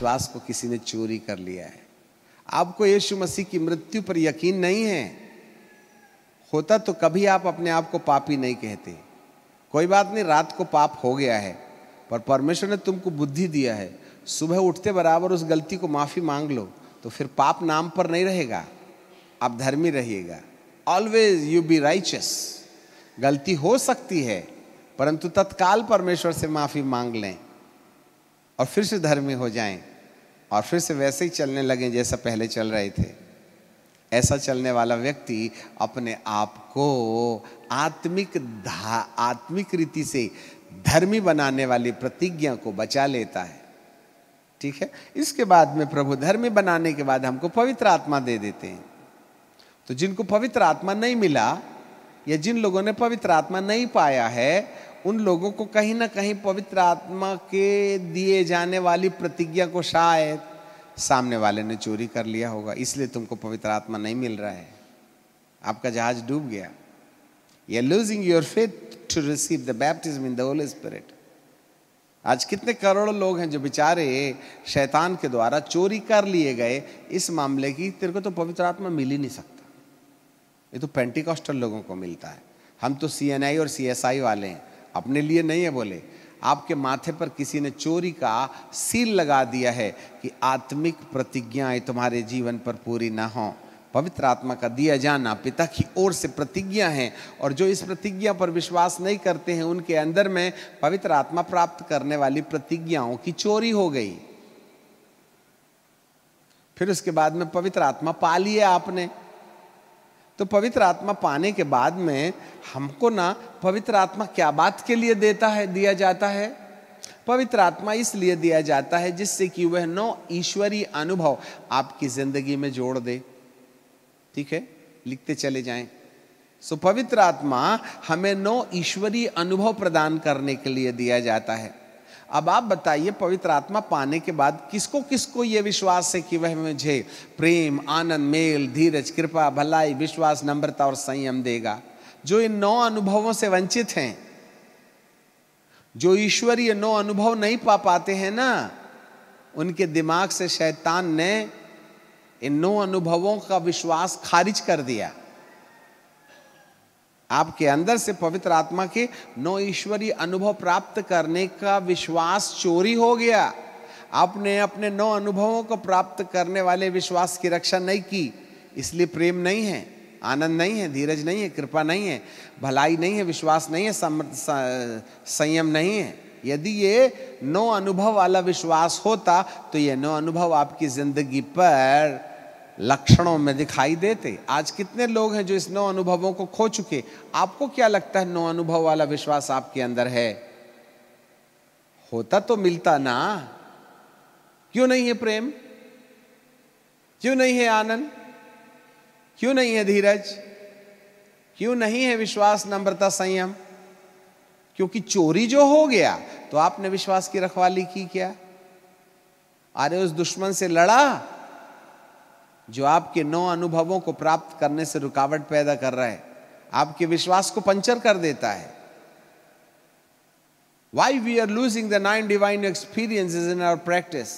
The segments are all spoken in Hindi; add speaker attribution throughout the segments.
Speaker 1: विश्वास को किसी ने चोरी कर लिया है आपको यीशु मसीह की मृत्यु पर यकीन नहीं है होता तो कभी आप अपने आप को पापी नहीं कहते कोई बात नहीं रात को पाप हो गया है पर परमेश्वर ने तुमको बुद्धि दिया है सुबह उठते बराबर उस गलती को माफ़ी मांग लो तो फिर पाप नाम पर नहीं रहेगा आप धर्मी रहिएगा ऑलवेज यू बी राइचस गलती हो सकती है परंतु तत्काल परमेश्वर से माफ़ी मांग लें और फिर से धर्मी हो जाएं और फिर से वैसे ही चलने लगे जैसा पहले चल रहे थे ऐसा चलने वाला व्यक्ति अपने आप को आत्मिक धा आत्मिक रीति से धर्मी बनाने वाली प्रतिज्ञा को बचा लेता है ठीक है इसके बाद में प्रभु धर्मी बनाने के बाद हमको पवित्र आत्मा दे देते हैं तो जिनको पवित्र आत्मा नहीं मिला या जिन लोगों ने पवित्र आत्मा नहीं पाया है उन लोगों को कहीं ना कहीं पवित्र आत्मा के दिए जाने वाली प्रतिज्ञा को शायद सामने वाले ने चोरी कर लिया होगा इसलिए तुमको पवित्र आत्मा नहीं मिल रहा है आपका जहाज डूब गया you losing your faith to receive the baptism in the holy spirit आज कितने करोड़ लोग हैं जो बेचारे शैतान के द्वारा चोरी कर लिए गए इस मामले की तेरे को तो पवित्र आत्मा मिल ही नहीं सकता ये तो पेंटिकॉस्टल लोगों को मिलता है हम तो सी और सी वाले हैं अपने लिए नहीं है बोले आपके माथे पर किसी ने चोरी का सील लगा दिया है कि आत्मिक प्रतिज्ञाएं तुम्हारे जीवन पर पूरी ना हो पवित्र आत्मा का दिया जाना पिता की ओर से प्रतिज्ञा है और जो इस प्रतिज्ञा पर विश्वास नहीं करते हैं उनके अंदर में पवित्र आत्मा प्राप्त करने वाली प्रतिज्ञाओं की चोरी हो गई फिर उसके बाद में पवित्र आत्मा पा लिया आपने तो पवित्र आत्मा पाने के बाद में हमको ना पवित्र आत्मा क्या बात के लिए देता है दिया जाता है पवित्र आत्मा इसलिए दिया जाता है जिससे कि वह नौ ईश्वरीय अनुभव आपकी जिंदगी में जोड़ दे ठीक है लिखते चले जाएं सो पवित्र आत्मा हमें नौ ईश्वरीय अनुभव प्रदान करने के लिए दिया जाता है अब आप बताइए पवित्र आत्मा पाने के बाद किसको किसको ये विश्वास है कि वह मुझे प्रेम आनंद मेल धीरज कृपा भलाई विश्वास नम्रता और संयम देगा जो इन नौ अनुभवों से वंचित हैं जो ईश्वरीय नौ अनुभव नहीं पा पाते हैं ना उनके दिमाग से शैतान ने इन नौ अनुभवों का विश्वास खारिज कर दिया आपके अंदर से पवित्र आत्मा के नौ ईश्वरीय अनुभव प्राप्त करने का विश्वास चोरी हो गया आपने अपने नौ अनुभवों को प्राप्त करने वाले विश्वास की रक्षा नहीं की इसलिए प्रेम नहीं है आनंद नहीं है धीरज नहीं है कृपा नहीं है भलाई नहीं है विश्वास नहीं है संयम नहीं है यदि ये नौ अनुभव वाला विश्वास होता तो ये नौ अनुभव आपकी जिंदगी पर लक्षणों में दिखाई देते आज कितने लोग हैं जो इस नौ अनुभवों को खो चुके आपको क्या लगता है नौ अनुभव वाला विश्वास आपके अंदर है होता तो मिलता ना क्यों नहीं है प्रेम क्यों नहीं है आनंद क्यों नहीं है धीरज क्यों नहीं है विश्वास नम्रता संयम क्योंकि चोरी जो हो गया तो आपने विश्वास की रखवाली की क्या अरे उस दुश्मन से लड़ा जो आपके नौ अनुभवों को प्राप्त करने से रुकावट पैदा कर रहा है आपके विश्वास को पंचर कर देता है why we are losing the nine divine experience in our practice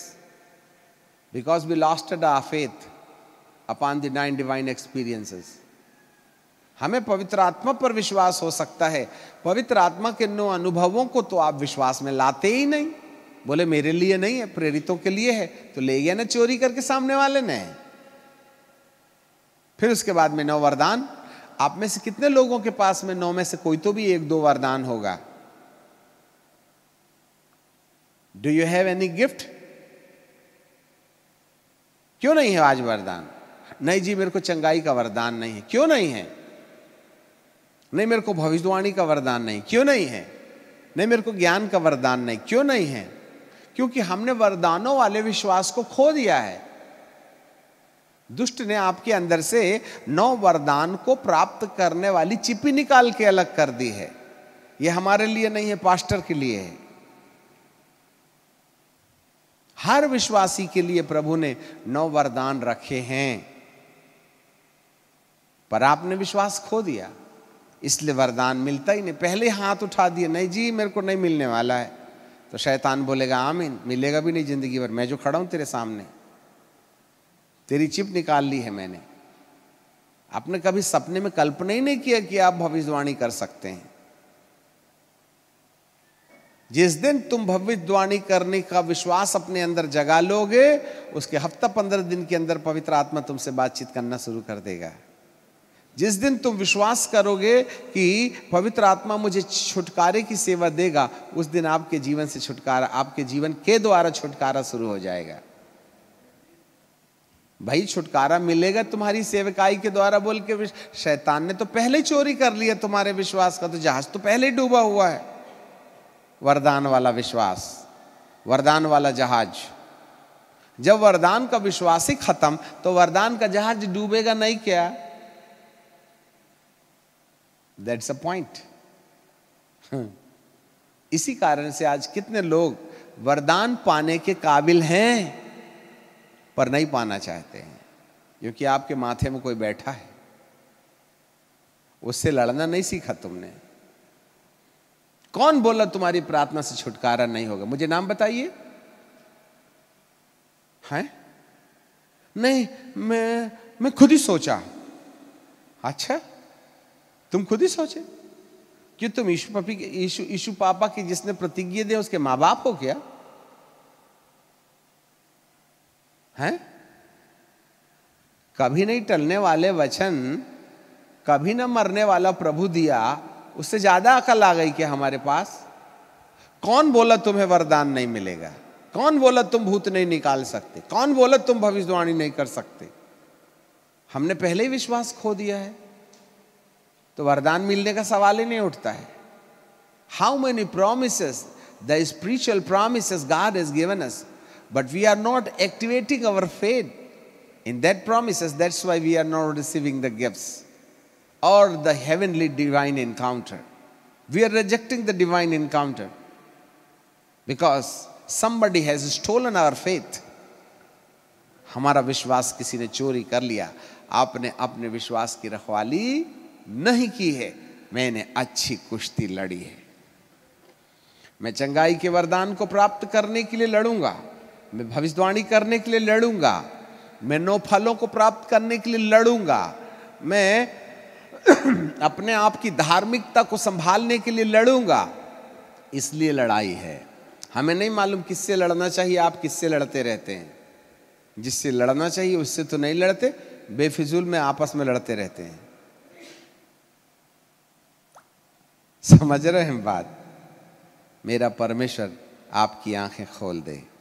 Speaker 1: because we losted our faith upon the nine divine experiences हमें पवित्र आत्मा पर विश्वास हो सकता है पवित्र आत्मा के नौ अनुभवों को तो आप विश्वास में लाते ही नहीं बोले मेरे लिए नहीं है प्रेरितों के लिए है तो ले गया ना चोरी करके सामने वाले ने है फिर उसके बाद में नौ वरदान आप में से कितने लोगों के पास में नौ में से कोई तो भी एक दो वरदान होगा do you have any gift क्यों नहीं है आज वरदान नहीं जी मेरे को चंगाई का वरदान नहीं है क्यों नहीं है नहीं मेरे को भविष्यवाणी का वरदान नहीं क्यों नहीं है नहीं मेरे को ज्ञान का वरदान नहीं क्यों नहीं है क्योंकि हमने वरदानों वाले विश्वास को खो दिया है दुष्ट ने आपके अंदर से नौ वरदान को प्राप्त करने वाली चिपी निकाल के अलग कर दी है ये हमारे लिए नहीं है पास्टर के लिए है हर विश्वासी के लिए प्रभु ने नौ वरदान रखे हैं पर आपने विश्वास खो दिया इसलिए वरदान मिलता ही नहीं पहले हाथ उठा दिए नहीं जी मेरे को नहीं मिलने वाला है तो शैतान बोलेगा आमीन मिलेगा भी नहीं जिंदगी भर मैं जो खड़ा हूं तेरे सामने तेरी चिप निकाल ली है मैंने आपने कभी सपने में कल्पना ही नहीं किया कि आप भविष्यवाणी कर सकते हैं जिस दिन तुम भविष्यवाणी करने का विश्वास अपने अंदर जगा लोगे उसके हफ्ता पंद्रह दिन के अंदर पवित्र आत्मा तुमसे बातचीत करना शुरू कर देगा जिस दिन तुम विश्वास करोगे कि पवित्र आत्मा मुझे छुटकारे की सेवा देगा उस दिन आपके जीवन से छुटकारा आपके जीवन के द्वारा छुटकारा शुरू हो जाएगा भाई छुटकारा मिलेगा तुम्हारी सेवकाई के द्वारा बोल के शैतान ने तो पहले चोरी कर लिया तुम्हारे विश्वास का तो जहाज तो पहले डूबा हुआ है वरदान वाला विश्वास वरदान वाला जहाज जब वरदान का विश्वास ही खत्म तो वरदान का जहाज डूबेगा नहीं क्या दैट्स अ पॉइंट इसी कारण से आज कितने लोग वरदान पाने के काबिल हैं पर नहीं पाना चाहते हैं क्योंकि आपके माथे में कोई बैठा है उससे लड़ना नहीं सीखा तुमने कौन बोला तुम्हारी प्रार्थना से छुटकारा नहीं होगा मुझे नाम बताइए हैं नहीं मैं मैं खुद ही सोचा अच्छा तुम खुद ही सोचे क्यों तुम यीशु पापी के यीशु यीशु पापा की जिसने प्रतिज्ञा दी उसके माँ बाप हो क्या हैं कभी नहीं टलने वाले वचन कभी न मरने वाला प्रभु दिया उससे ज्यादा अकल आ गई क्या हमारे पास कौन बोला तुम्हें वरदान नहीं मिलेगा कौन बोला तुम भूत नहीं निकाल सकते कौन बोला तुम भविष्यवाणी नहीं कर सकते हमने पहले ही विश्वास खो दिया है तो वरदान मिलने का सवाल ही नहीं उठता है how many promise the spiritual promise God is given us But we are not activating our faith in that promises. That's why we are not receiving the gifts or the heavenly divine encounter. We are rejecting the divine encounter because somebody has stolen our faith. हमारा विश्वास किसी ने चोरी कर लिया आपने अपने विश्वास की रखवाली नहीं की है मैंने अच्छी कुश्ती लड़ी है मैं चंगाई के वरदान को प्राप्त करने के लिए लड़ूंगा मैं भविष्यवाणी करने के लिए लड़ूंगा मैं नौ फलों को प्राप्त करने के लिए लड़ूंगा मैं अपने आप की धार्मिकता को संभालने के लिए लड़ूंगा इसलिए लड़ाई है हमें नहीं मालूम किससे लड़ना चाहिए आप किससे लड़ते रहते हैं जिससे लड़ना चाहिए उससे तो नहीं लड़ते बेफिजूल में आपस में लड़ते रहते हैं समझ रहे हैं बात मेरा परमेश्वर आपकी आंखें खोल दे